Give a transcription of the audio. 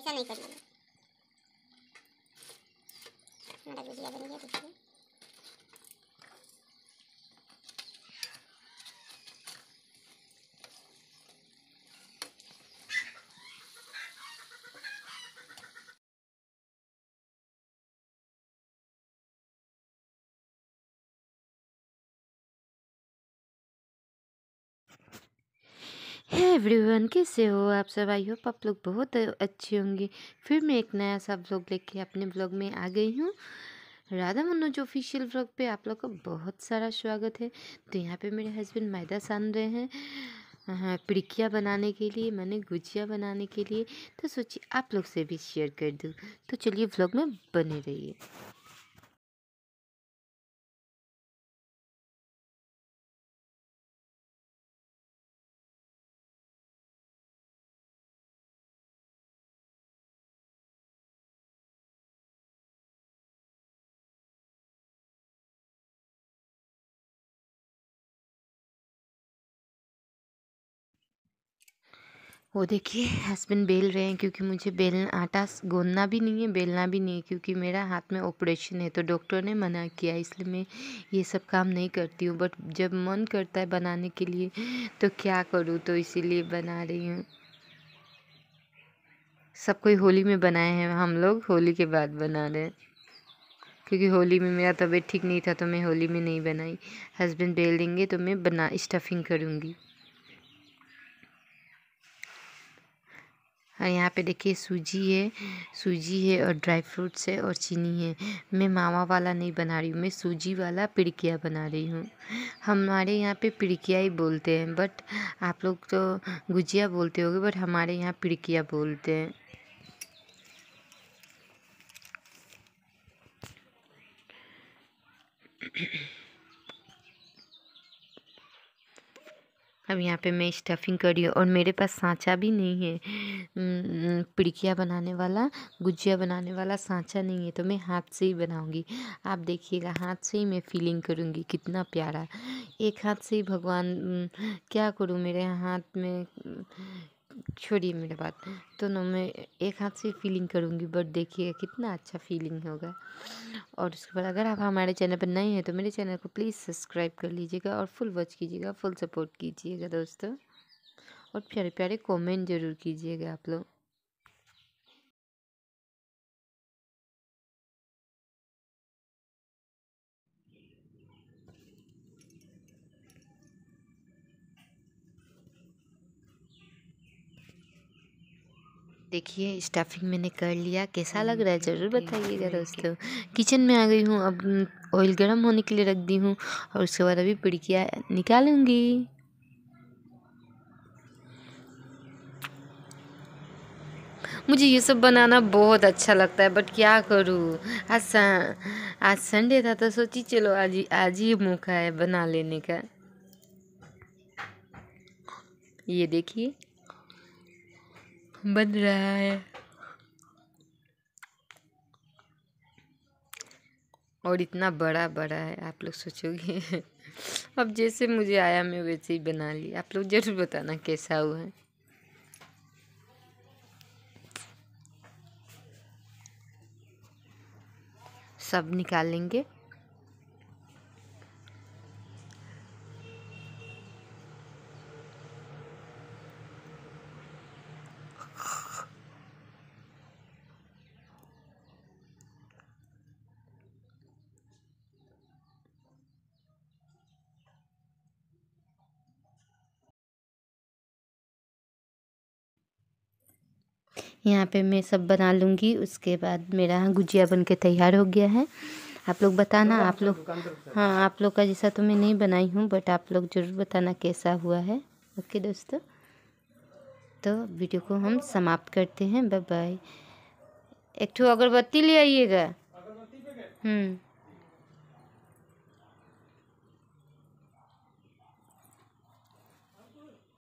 ऐसा नहीं करिएगा हमारा वीडियो बन गया देखिए एवरीवन कैसे हो आप सब आई होप आप लोग बहुत अच्छे होंगे फिर मैं एक नया सा ब्लॉग लेके अपने ब्लॉग में आ गई हूँ राधा मनोज ऑफिशियल ब्लॉग पे आप लोग का बहुत सारा स्वागत है तो यहाँ पे मेरे हस्बैंड मैदा सान रहे हैं हाँ पिड़किया बनाने के लिए मैंने गुजिया बनाने के लिए तो सोचिए आप लोग से भी शेयर कर दूँ तो चलिए ब्लॉग में बने रहिए वो देखिए हस्बैंड बेल रहे हैं क्योंकि मुझे बेल आटा गूंदना भी नहीं है बेलना भी नहीं है क्योंकि मेरा हाथ में ऑपरेशन है तो डॉक्टर ने मना किया इसलिए मैं ये सब काम नहीं करती हूँ बट जब मन करता है बनाने के लिए तो क्या करूँ तो इसीलिए बना रही हूँ सब कोई होली में बनाए हैं हम लोग होली के बाद बना रहे हैं क्योंकि होली में मेरा तबीयत ठीक नहीं था तो मैं होली में नहीं बनाई हस्बैंड बेल देंगे तो मैं बना स्टफिंग करूँगी और यहाँ पे देखिए सूजी है सूजी है और ड्राई फ्रूट्स है और चीनी है मैं मावा वाला नहीं बना रही हूँ मैं सूजी वाला पिड़किया बना रही हूँ हमारे यहाँ पे पिड़किया ही बोलते हैं बट आप लोग तो गुजिया बोलते होगे बट हमारे यहाँ पिड़किया बोलते हैं अब यहाँ पे मैं स्टफिंग कर रही हूँ और मेरे पास सांचा भी नहीं है पिड़किया बनाने वाला गुजिया बनाने वाला सांचा नहीं है तो मैं हाथ से ही बनाऊँगी आप देखिएगा हाथ से ही मैं फीलिंग करूँगी कितना प्यारा एक हाथ से ही भगवान क्या करूँ मेरे हाथ में छोड़िए मेरा बात दोनों तो में एक हाथ से फीलिंग करूँगी बट देखिएगा कितना अच्छा फीलिंग होगा और उसके बाद अगर आप हमारे चैनल पर नए हैं तो मेरे चैनल को प्लीज़ सब्सक्राइब कर लीजिएगा और फुल वॉच कीजिएगा फुल सपोर्ट कीजिएगा दोस्तों और प्यारे प्यारे कमेंट ज़रूर कीजिएगा आप लोग देखिए स्टफिंग मैंने कर लिया कैसा लग रहा है हम्म, ज़रूर बताइएगा दोस्तों किचन में आ गई हूँ अब ऑयल हम्म, गर्म होने के लिए रख दी हूँ और उसके बाद अभी पिड़किया निकालूंगी मुझे ये सब बनाना बहुत अच्छा लगता है बट क्या करूँ आज आज संडे था तो सोची चलो आज आज ही मौका है बना लेने का ये देखिए बन रहा है और इतना बड़ा बड़ा है आप लोग सोचोगे अब जैसे मुझे आया मैं वैसे ही बना ली आप लोग ज़रूर बताना कैसा हुआ है सब निकालेंगे यहाँ पे मैं सब बना लूँगी उसके बाद मेरा गुजिया बन के तैयार हो गया है आप लोग बताना आप लोग हाँ आप लोग का जैसा तो मैं नहीं बनाई हूँ बट आप लोग ज़रूर बताना कैसा हुआ है ओके दोस्तों तो वीडियो को हम समाप्त करते हैं बाय बाय एक ठो अगरबत्ती ले आइएगा हम्म